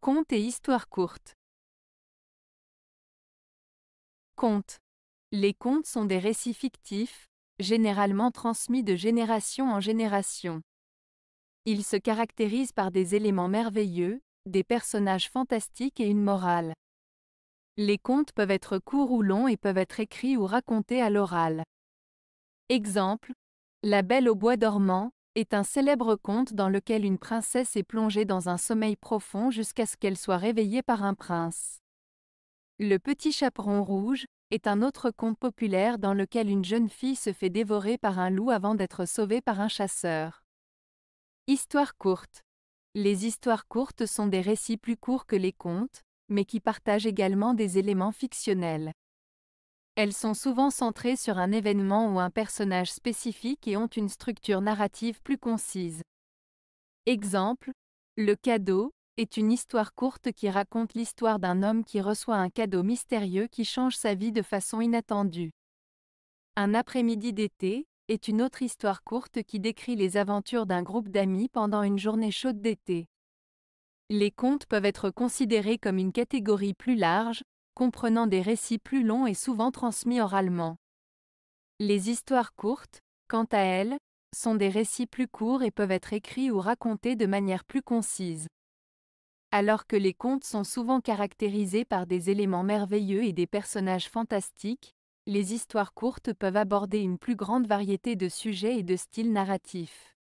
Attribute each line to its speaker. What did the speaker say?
Speaker 1: Contes et histoires courtes. Contes. Les contes sont des récits fictifs, généralement transmis de génération en génération. Ils se caractérisent par des éléments merveilleux, des personnages fantastiques et une morale. Les contes peuvent être courts ou longs et peuvent être écrits ou racontés à l'oral. Exemple. La Belle au bois dormant, est un célèbre conte dans lequel une princesse est plongée dans un sommeil profond jusqu'à ce qu'elle soit réveillée par un prince. Le petit chaperon rouge est un autre conte populaire dans lequel une jeune fille se fait dévorer par un loup avant d'être sauvée par un chasseur. Histoire courte. Les histoires courtes sont des récits plus courts que les contes, mais qui partagent également des éléments fictionnels. Elles sont souvent centrées sur un événement ou un personnage spécifique et ont une structure narrative plus concise. Exemple, le cadeau est une histoire courte qui raconte l'histoire d'un homme qui reçoit un cadeau mystérieux qui change sa vie de façon inattendue. Un après-midi d'été est une autre histoire courte qui décrit les aventures d'un groupe d'amis pendant une journée chaude d'été. Les contes peuvent être considérés comme une catégorie plus large, comprenant des récits plus longs et souvent transmis oralement. Les histoires courtes, quant à elles, sont des récits plus courts et peuvent être écrits ou racontés de manière plus concise. Alors que les contes sont souvent caractérisés par des éléments merveilleux et des personnages fantastiques, les histoires courtes peuvent aborder une plus grande variété de sujets et de styles narratifs.